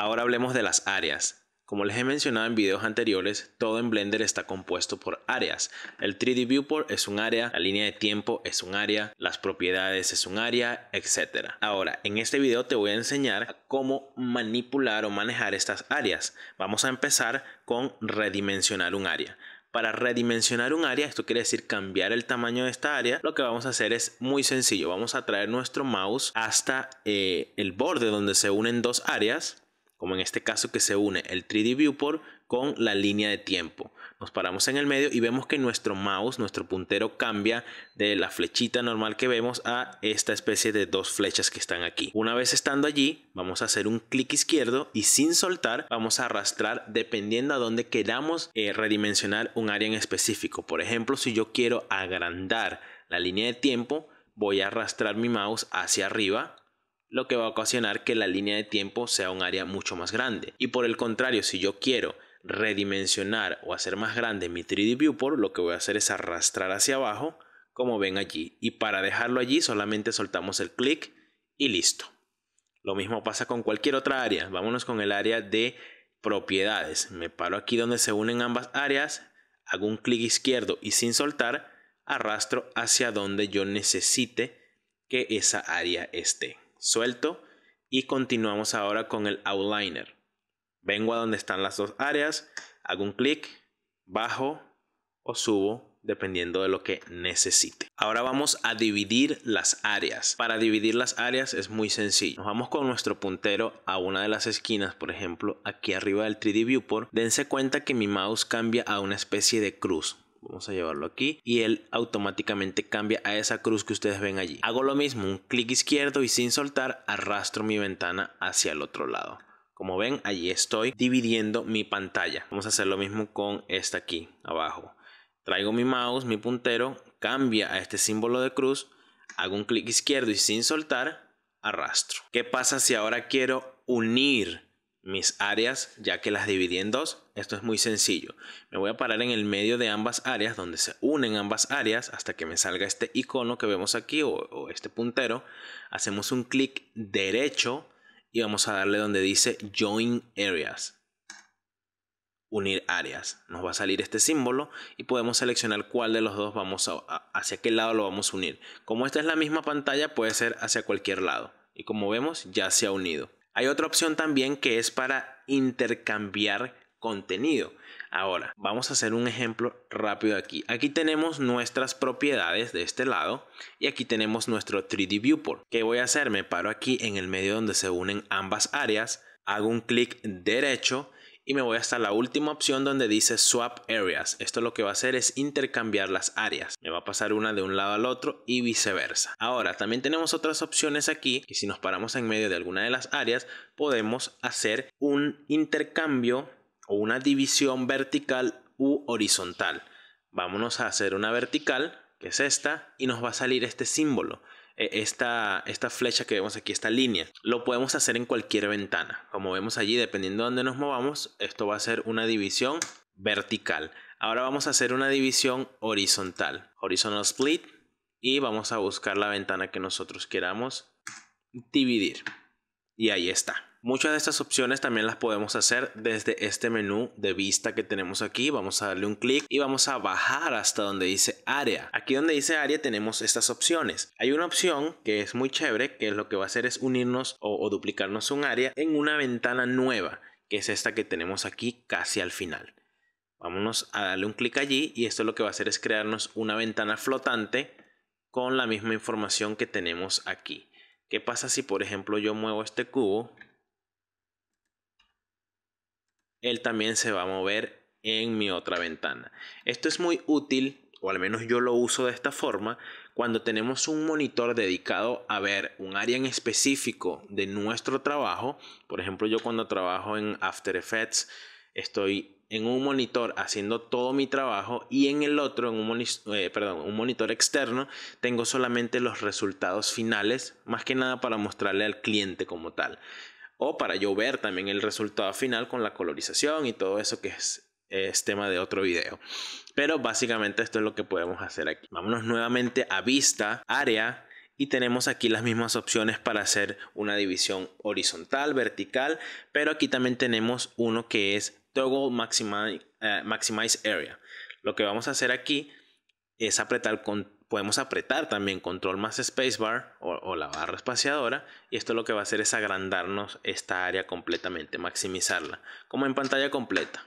Ahora hablemos de las áreas. Como les he mencionado en videos anteriores, todo en Blender está compuesto por áreas. El 3D Viewport es un área, la línea de tiempo es un área, las propiedades es un área, etc. Ahora, en este video te voy a enseñar cómo manipular o manejar estas áreas. Vamos a empezar con redimensionar un área. Para redimensionar un área, esto quiere decir cambiar el tamaño de esta área, lo que vamos a hacer es muy sencillo. Vamos a traer nuestro mouse hasta eh, el borde donde se unen dos áreas como en este caso que se une el 3D Viewport con la línea de tiempo. Nos paramos en el medio y vemos que nuestro mouse, nuestro puntero cambia de la flechita normal que vemos a esta especie de dos flechas que están aquí. Una vez estando allí, vamos a hacer un clic izquierdo y sin soltar vamos a arrastrar dependiendo a donde queramos eh, redimensionar un área en específico. Por ejemplo, si yo quiero agrandar la línea de tiempo, voy a arrastrar mi mouse hacia arriba lo que va a ocasionar que la línea de tiempo sea un área mucho más grande. Y por el contrario, si yo quiero redimensionar o hacer más grande mi 3D Viewport, lo que voy a hacer es arrastrar hacia abajo, como ven allí. Y para dejarlo allí solamente soltamos el clic y listo. Lo mismo pasa con cualquier otra área. Vámonos con el área de propiedades. Me paro aquí donde se unen ambas áreas, hago un clic izquierdo y sin soltar, arrastro hacia donde yo necesite que esa área esté suelto y continuamos ahora con el outliner. Vengo a donde están las dos áreas, hago un clic, bajo o subo dependiendo de lo que necesite. Ahora vamos a dividir las áreas. Para dividir las áreas es muy sencillo. Nos vamos con nuestro puntero a una de las esquinas, por ejemplo, aquí arriba del 3D Viewport. Dense cuenta que mi mouse cambia a una especie de cruz. Vamos a llevarlo aquí y él automáticamente cambia a esa cruz que ustedes ven allí. Hago lo mismo, un clic izquierdo y sin soltar arrastro mi ventana hacia el otro lado. Como ven, allí estoy dividiendo mi pantalla. Vamos a hacer lo mismo con esta aquí abajo. Traigo mi mouse, mi puntero, cambia a este símbolo de cruz, hago un clic izquierdo y sin soltar arrastro. ¿Qué pasa si ahora quiero unir mis áreas ya que las dividí en dos. Esto es muy sencillo. Me voy a parar en el medio de ambas áreas donde se unen ambas áreas hasta que me salga este icono que vemos aquí o, este puntero. Hacemos un clic derecho y vamos a darle donde dice Join Areas. Unir áreas. Nos va a salir este símbolo y podemos seleccionar cuál de los dos vamos hacia qué lado lo vamos a unir. Como esta es la misma pantalla puede ser hacia cualquier lado. Y como vemos ya se ha unido. Hay otra opción también que es para intercambiar contenido. Ahora, vamos a hacer un ejemplo rápido aquí. Aquí tenemos nuestras propiedades de este lado y aquí tenemos nuestro 3D Viewport. ¿Qué voy a hacer? Me paro aquí en el medio donde se unen ambas áreas, hago un clic derecho y me voy hasta la última opción donde dice swap areas. Esto lo que va a hacer es intercambiar las áreas. Me va a pasar una de un lado al otro y viceversa. Ahora, también tenemos otras opciones aquí y si nos paramos en medio de alguna de las áreas, podemos hacer un intercambio o una división vertical u horizontal. Vámonos a hacer una vertical, que es esta, y nos va a salir este símbolo. E, esta, esta flecha que vemos aquí, esta línea. Lo podemos hacer en cualquier ventana. Como vemos allí, dependiendo de dónde nos movamos, esto va a ser una división vertical. Ahora vamos a hacer una división horizontal. Horizontal split. Y vamos a buscar la ventana que nosotros queramos dividir. Y ahí está. Muchas de estas opciones también las podemos hacer desde este menú de vista que tenemos aquí. Vamos a darle un clic y vamos a bajar hasta donde dice área. Aquí donde dice área tenemos estas opciones. Hay una opción que es muy chévere, que es lo que va a hacer es unirnos o, o duplicarnos un área en una ventana nueva, que es esta que tenemos aquí casi al final. Vámonos a darle un clic allí y esto lo que va a hacer es crearnos una ventana flotante con la misma información que tenemos aquí. ¿Qué pasa si por ejemplo yo muevo este cubo él también se va a mover en mi otra ventana. Esto es muy útil, o al menos yo lo uso de esta forma, cuando tenemos un monitor dedicado a ver un área en específico de nuestro trabajo. Por ejemplo, yo cuando trabajo en After Effects estoy en un monitor haciendo todo mi trabajo y en el otro, en un, eh, un monitor externo, tengo solamente los resultados finales, más que nada para mostrarle al cliente como tal o para yo ver también el resultado final con la colorización y todo eso que es tema de otro video. Pero básicamente esto es lo que podemos hacer aquí. Vámonos nuevamente a vista, área. Y tenemos aquí las mismas opciones para hacer una división horizontal, vertical. Pero aquí también tenemos uno que es Toggle Maximize, eh, Maximize Area. Lo que vamos a hacer aquí es apretar con podemos apretar también control más spacebar o, o la barra espaciadora y esto lo que va a hacer es agrandarnos esta área completamente, maximizarla, como en pantalla completa.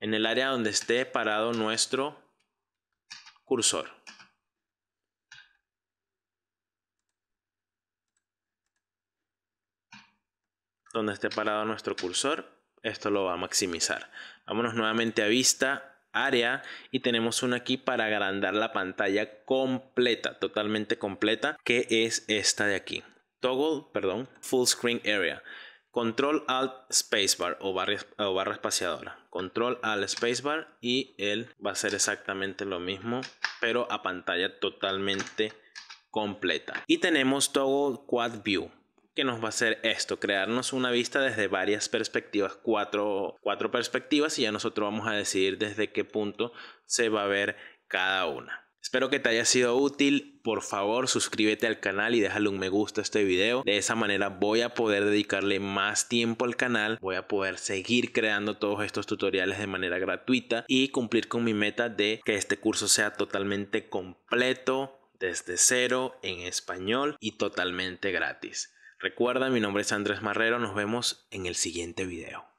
En el área donde esté parado nuestro cursor. Donde esté parado nuestro cursor, esto lo va a maximizar. Vámonos nuevamente a vista área y tenemos una aquí para agrandar la pantalla completa, totalmente completa, que es esta de aquí. Toggle, perdón, Full Screen Area. Control Alt Spacebar o barra, o barra espaciadora. Control Alt Spacebar y él va a ser exactamente lo mismo, pero a pantalla totalmente completa. Y tenemos Toggle Quad View nos va a hacer esto, crearnos una vista desde varias perspectivas, cuatro, cuatro perspectivas y ya nosotros vamos a decidir desde qué punto se va a ver cada una. Espero que te haya sido útil, por favor suscríbete al canal y déjale un me gusta a este video, de esa manera voy a poder dedicarle más tiempo al canal, voy a poder seguir creando todos estos tutoriales de manera gratuita y cumplir con mi meta de que este curso sea totalmente completo, desde cero, en español y totalmente gratis. Recuerda, mi nombre es Andrés Marrero, nos vemos en el siguiente video.